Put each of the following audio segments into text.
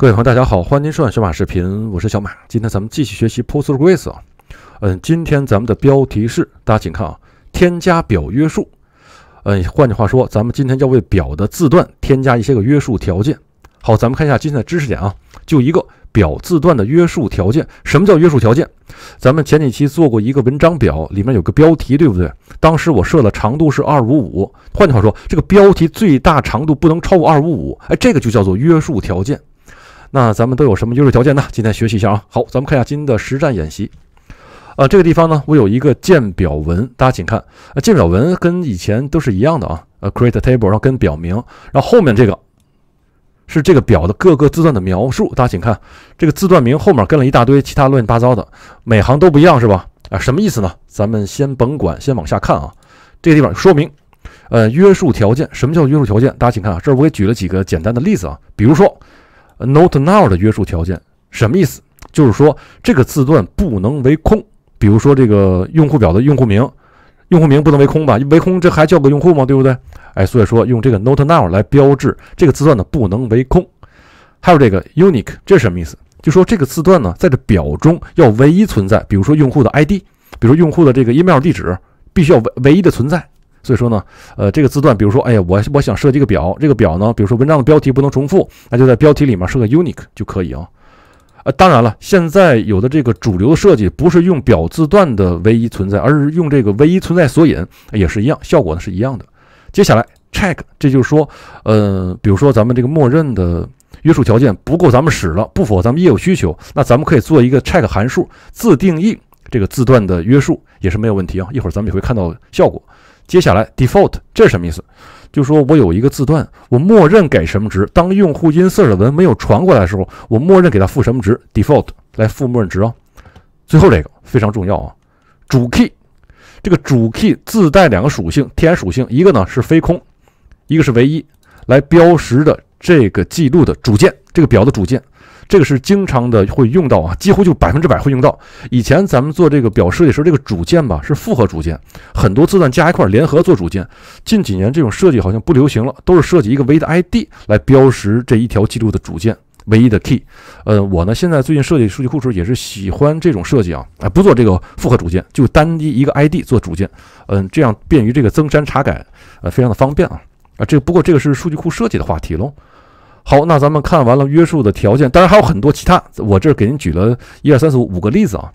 各位朋友，大家好，欢迎您收看小马视频，我是小马。今天咱们继续学习 p o s t g r e s q 啊，嗯，今天咱们的标题是，大家请看啊，添加表约束。嗯，换句话说，咱们今天要为表的字段添加一些个约束条件。好，咱们看一下今天的知识点啊，就一个表字段的约束条件。什么叫约束条件？咱们前几期做过一个文章表，里面有个标题，对不对？当时我设了长度是二五五，换句话说，这个标题最大长度不能超过二五五。哎，这个就叫做约束条件。那咱们都有什么约束条件呢？今天学习一下啊。好，咱们看一下今天的实战演习。呃，这个地方呢，我有一个建表文，大家请看。啊，建表文跟以前都是一样的啊。呃，create table，然后跟表名，然后后面这个是这个表的各个字段的描述。大家请看这个字段名后面跟了一大堆其他乱七八糟的，每行都不一样是吧？啊，什么意思呢？咱们先甭管，先往下看啊。这个地方说明，呃，约束条件。什么叫约束条件？大家请看啊，这儿我给举了几个简单的例子啊，比如说。Not n o w 的约束条件什么意思？就是说这个字段不能为空。比如说这个用户表的用户名，用户名不能为空吧？为空这还叫个用户吗？对不对？哎，所以说用这个 Not n o w 来标志这个字段呢不能为空。还有这个 Unique 这是什么意思？就说这个字段呢在这表中要唯一存在。比如说用户的 ID，比如用户的这个 email 地址，必须要唯唯一的存在。所以说呢，呃，这个字段，比如说，哎呀，我我想设计个表，这个表呢，比如说文章的标题不能重复，那就在标题里面设个 unique 就可以啊。啊，当然了，现在有的这个主流的设计不是用表字段的唯一存在，而是用这个唯一存在索引，也是一样，效果呢是一样的。接下来 check，这就是说，呃，比如说咱们这个默认的约束条件不够咱们使了，不符合咱们业务需求，那咱们可以做一个 check 函数，自定义这个字段的约束也是没有问题啊。一会儿咱们也会看到效果。接下来 default 这是什么意思？就说我有一个字段，我默认给什么值？当用户 insert 文没有传过来的时候，我默认给他赋什么值？default 来赋默认值啊。最后这个非常重要啊，主 key 这个主 key 自带两个属性，天然属性，一个呢是非空，一个是唯一，来标识的这个记录的主键，这个表的主键。这个是经常的会用到啊，几乎就百分之百会用到。以前咱们做这个表设计时候，这个主键吧是复合主键，很多字段加一块联合做主键。近几年这种设计好像不流行了，都是设计一个唯一的 ID 来标识这一条记录的主键，唯一的 key。呃，我呢现在最近设计数据库时候也是喜欢这种设计啊，啊不做这个复合主键，就单一一个 ID 做主键。嗯，这样便于这个增删查改，呃非常的方便啊。啊，这个不过这个是数据库设计的话题喽。好，那咱们看完了约束的条件，当然还有很多其他。我这儿给您举了一二三四五五个例子啊。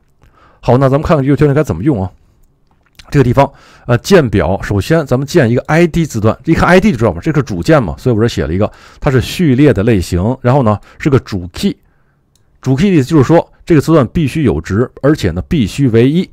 好，那咱们看看这个条件该怎么用啊？这个地方，呃，建表，首先咱们建一个 ID 字段，一看 ID 就知道嘛，这是主键嘛，所以我这写了一个，它是序列的类型，然后呢是个主 key，主 key 的意思就是说这个字段必须有值，而且呢必须唯一。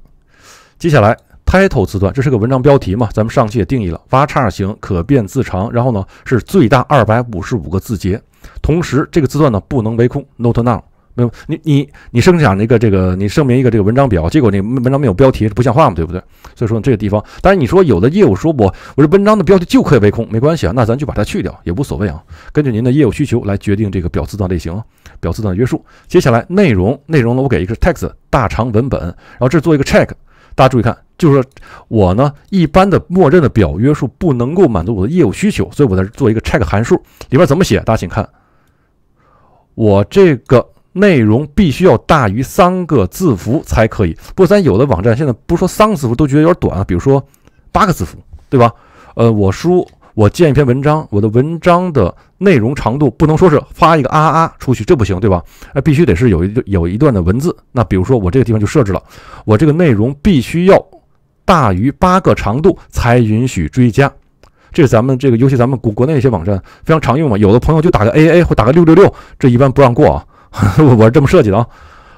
接下来。Title 字段，这是个文章标题嘛？咱们上期也定义了八叉形可变字长，然后呢是最大二百五十五个字节，同时这个字段呢不能为空。Not n u l 没有你你你生产一个这个你声明一个这个文章表，结果你文章没有标题，不像话嘛，对不对？所以说呢这个地方，但是你说有的业务说我我这文章的标题就可以为空，没关系啊，那咱就把它去掉也无所谓啊，根据您的业务需求来决定这个表字段类型、表字段约束。接下来内容内容呢，我给一个 text 大长文本，然后这做一个 check。大家注意看，就是说我呢，一般的默认的表约束不能够满足我的业务需求，所以我在这做一个 check 函数，里边怎么写？大家请看，我这个内容必须要大于三个字符才可以。不过咱有的网站现在不说三个字符都觉得有点短，啊，比如说八个字符，对吧？呃，我输。我建一篇文章，我的文章的内容长度不能说是发一个啊啊出去，这不行，对吧？哎，必须得是有一有一段的文字。那比如说我这个地方就设置了，我这个内容必须要大于八个长度才允许追加。这是咱们这个，尤其咱们国国内一些网站非常常用嘛。有的朋友就打个 A A 或打个六六六，这一般不让过啊。我是这么设计的啊。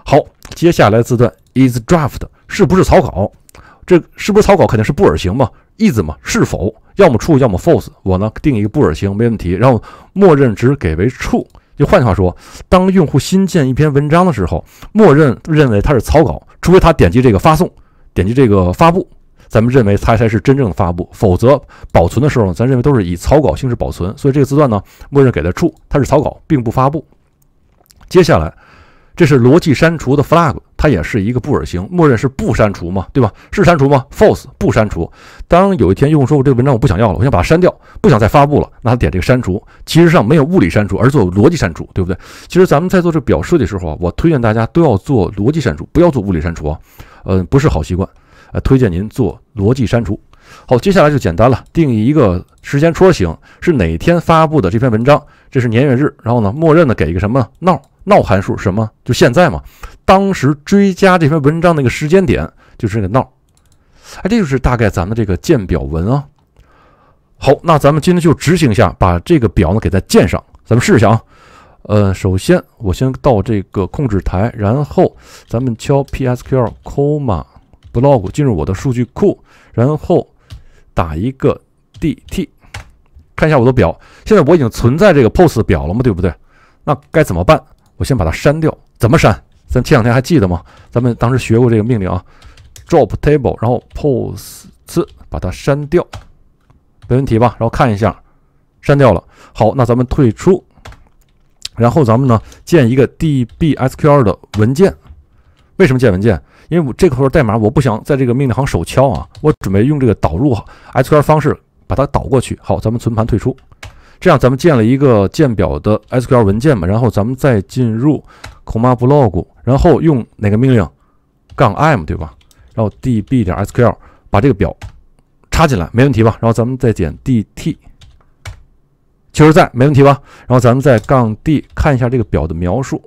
好，接下来字段 is draft 是不是草稿？这是不是草稿？肯定是布尔型嘛。意思嘛，是否要么 true 要么 false。我呢定一个布尔型没问题，然后默认值给为 true。就换句话说，当用户新建一篇文章的时候，默认认为它是草稿，除非他点击这个发送，点击这个发布，咱们认为它才是真正的发布，否则保存的时候呢，咱认为都是以草稿形式保存。所以这个字段呢，默认给的 true，它是草稿，并不发布。接下来。这是逻辑删除的 flag，它也是一个布尔型，默认是不删除嘛，对吧？是删除吗？False，不删除。当有一天用户说我这个文章我不想要了，我想把它删掉，不想再发布了，那他点这个删除，其实上没有物理删除，而做逻辑删除，对不对？其实咱们在做这表述的时候啊，我推荐大家都要做逻辑删除，不要做物理删除啊，嗯，不是好习惯，呃，推荐您做逻辑删除。好，接下来就简单了。定义一个时间戳型，是哪天发布的这篇文章？这是年月日。然后呢，默认的给一个什么闹闹函数？什么？就现在嘛。当时追加这篇文章那个时间点就是这个闹。哎，这就是大概咱们这个建表文啊。好，那咱们今天就执行一下，把这个表呢给它建上。咱们试一下啊。呃，首先我先到这个控制台，然后咱们敲 psql comma blog 进入我的数据库，然后。打一个 dt，看一下我的表，现在我已经存在这个 pos 表了嘛，对不对？那该怎么办？我先把它删掉，怎么删？咱前两天还记得吗？咱们当时学过这个命令啊，drop table，然后 pos，把它删掉，没问题吧？然后看一下，删掉了。好，那咱们退出，然后咱们呢建一个 db sql 的文件。为什么建文件？因为我这块代码我不想在这个命令行手敲啊，我准备用这个导入 SQL 方式把它导过去。好，咱们存盘退出，这样咱们建了一个建表的 SQL 文件嘛，然后咱们再进入 Comma Blog，然后用哪个命令杠 M 对吧？然后 D B 点 S Q L 把这个表插进来，没问题吧？然后咱们再减 D T，确实在，没问题吧？然后咱们再杠 D 看一下这个表的描述。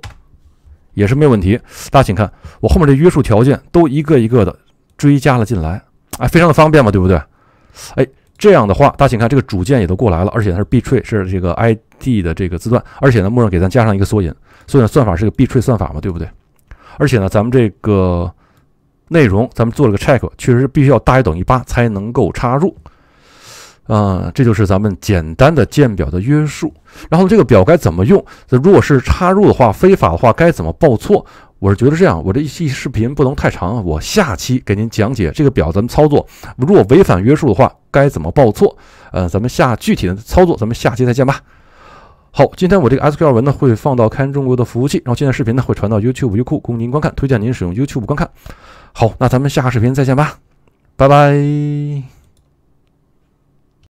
也是没有问题，大家请看我后面这约束条件都一个一个的追加了进来，哎，非常的方便嘛，对不对？哎，这样的话，大家请看这个主键也都过来了，而且它是 b t r y p 是这个 ID 的这个字段，而且呢，默认给咱加上一个缩引，所以呢，算法是个 b t r y p 算法嘛，对不对？而且呢，咱们这个内容咱们做了个 check，确实必须要大于等于八才能够插入。呃，这就是咱们简单的建表的约束。然后这个表该怎么用？如果是插入的话，非法的话该怎么报错？我是觉得这样，我这一期视频不能太长，我下期给您讲解这个表咱们操作。如果违反约束的话，该怎么报错？呃，咱们下具体的操作，咱们下期再见吧。好，今天我这个 SQL 文呢会放到开源中国的服务器，然后现在视频呢会传到 YouTube 优酷供您观看，推荐您使用 YouTube 观看。好，那咱们下个视频再见吧，拜拜。